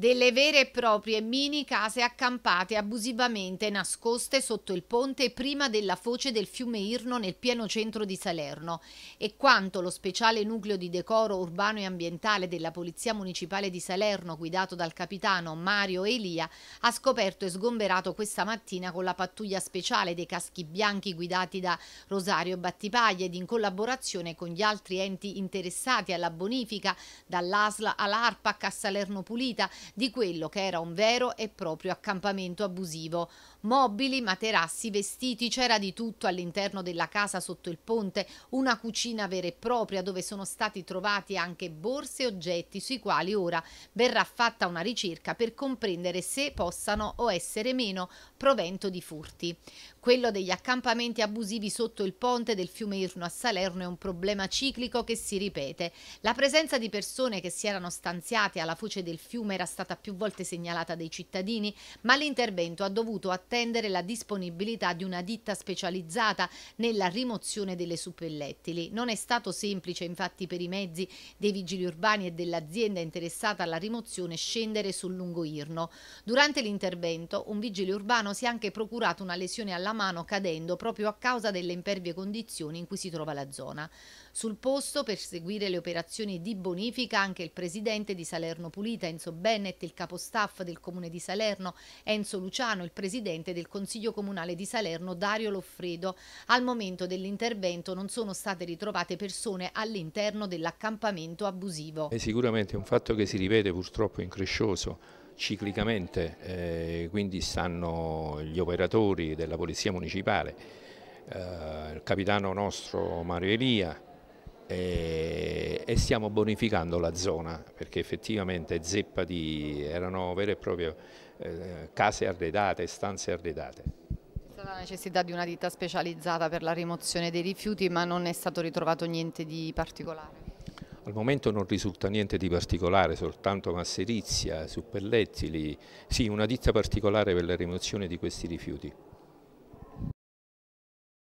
delle vere e proprie mini case accampate abusivamente nascoste sotto il ponte prima della foce del fiume Irno nel pieno centro di Salerno e quanto lo speciale nucleo di decoro urbano e ambientale della Polizia Municipale di Salerno guidato dal capitano Mario Elia ha scoperto e sgomberato questa mattina con la pattuglia speciale dei caschi bianchi guidati da Rosario Battipaglia ed in collaborazione con gli altri enti interessati alla bonifica dall'ASL all'ARPAC a Salerno Pulita di quello che era un vero e proprio accampamento abusivo. Mobili, materassi, vestiti, c'era di tutto all'interno della casa sotto il ponte, una cucina vera e propria dove sono stati trovati anche borse e oggetti sui quali ora verrà fatta una ricerca per comprendere se possano o essere meno provento di furti. Quello degli accampamenti abusivi sotto il ponte del fiume Irno a Salerno è un problema ciclico che si ripete. La presenza di persone che si erano stanziate alla foce del fiume era stata stata più volte segnalata dai cittadini, ma l'intervento ha dovuto attendere la disponibilità di una ditta specializzata nella rimozione delle suppellettili. Non è stato semplice infatti per i mezzi dei vigili urbani e dell'azienda interessata alla rimozione scendere sul lungo Irno. Durante l'intervento un vigile urbano si è anche procurato una lesione alla mano cadendo proprio a causa delle impervie condizioni in cui si trova la zona. Sul posto per seguire le operazioni di bonifica anche il presidente di Salerno Pulita Enzo Benni Bennett, il capostaff del Comune di Salerno, Enzo Luciano, il presidente del Consiglio Comunale di Salerno, Dario Loffredo. Al momento dell'intervento non sono state ritrovate persone all'interno dell'accampamento abusivo. È sicuramente un fatto che si rivede purtroppo increscioso ciclicamente, eh, quindi stanno gli operatori della Polizia Municipale, eh, il capitano nostro Mario Elia, e, eh, e stiamo bonificando la zona perché effettivamente zeppa di, erano vere e proprie eh, case arredate, stanze arredate C'è stata la necessità di una ditta specializzata per la rimozione dei rifiuti, ma non è stato ritrovato niente di particolare? Al momento non risulta niente di particolare, soltanto masserizia, suppellettili, sì, una ditta particolare per la rimozione di questi rifiuti.